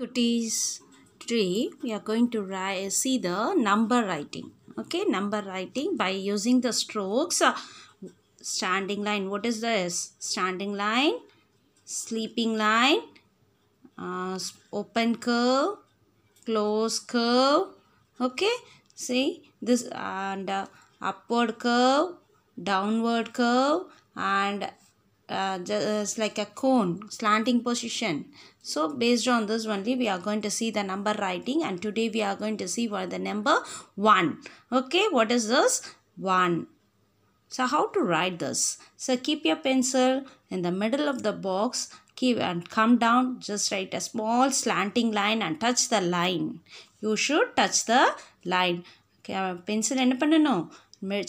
today's tree we are going to write, see the number writing okay number writing by using the strokes uh, standing line what is this standing line sleeping line uh, open curve close curve okay see this and uh, upward curve downward curve and uh, just uh, like a cone slanting position so based on this only we are going to see the number writing and today we are going to see what the number 1 okay what is this 1 so how to write this so keep your pencil in the middle of the box keep and come down just write a small slanting line and touch the line you should touch the line okay uh, pencil என்ன no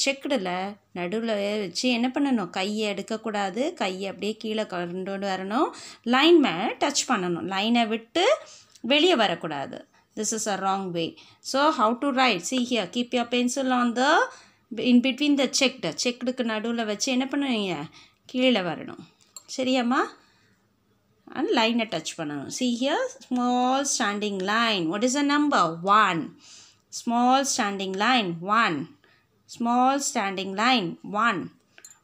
செக்குடில் நடுவில் வச்சு என்ன பண்ணணும் கையை எடுக்கக்கூடாது கையை அப்படியே கீழே கொண்டு வரணும் லைன் மேலே டச் பண்ணணும் லைனை விட்டு வெளியே வரக்கூடாது this is a wrong way so how to write C here keep your pencil on the in between the செக்டு செக்குடுக்கு நடுவில் வச்சு என்ன பண்ணுவீங்க கீழே வரணும் சரியாம்மா அண்ட் லைனை டச் பண்ணணும் C here small standing line what is a number one small standing line one small standing line 1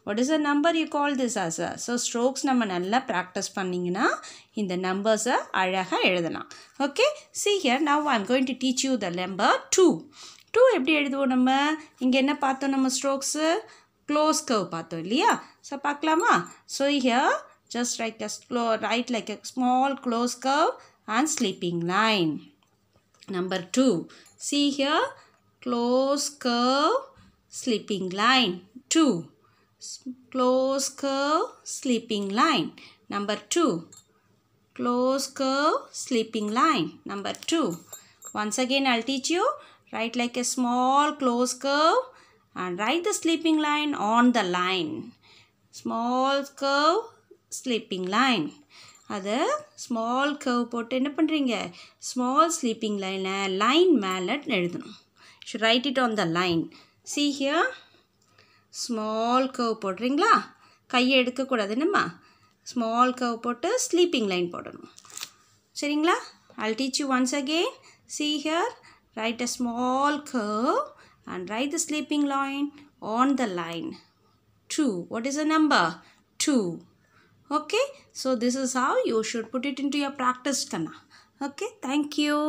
what is the number you call this as a so strokes நம்ம நல்லா practice பண்ணிங்கன்னா இந்த numbers அழகாக எழுதலாம் okay see here now I'm going to teach you the number 2 2 எப்படி எழுதுவோம் நம்ம இங்கே என்ன பார்த்தோம் நம்ம ஸ்ட்ரோக்ஸு க்ளோஸ் கவ் பார்த்தோம் இல்லையா ஸோ பார்க்கலாமா so here just write a close write like a small close curve and sleeping line number two C here close curve sleeping line. 2. Close curve, sleeping line. Number 2. Close curve, sleeping line. Number 2. Once again, I'll teach you. Write like a small close curve and write the sleeping line on the line. Small curve, sleeping line. அதை small curve போட்டு என்ன பண்ணுறீங்க small sleeping லைனை line மேலே எழுதணும் should write it on the line see here small curve podringla kai edukka koodadhu namma small curve potu sleeping line podanum seringla i'll teach you once again see here write a small curve and write the sleeping line on the line 2 what is the number 2 okay so this is how you should put it into your practice kana okay thank you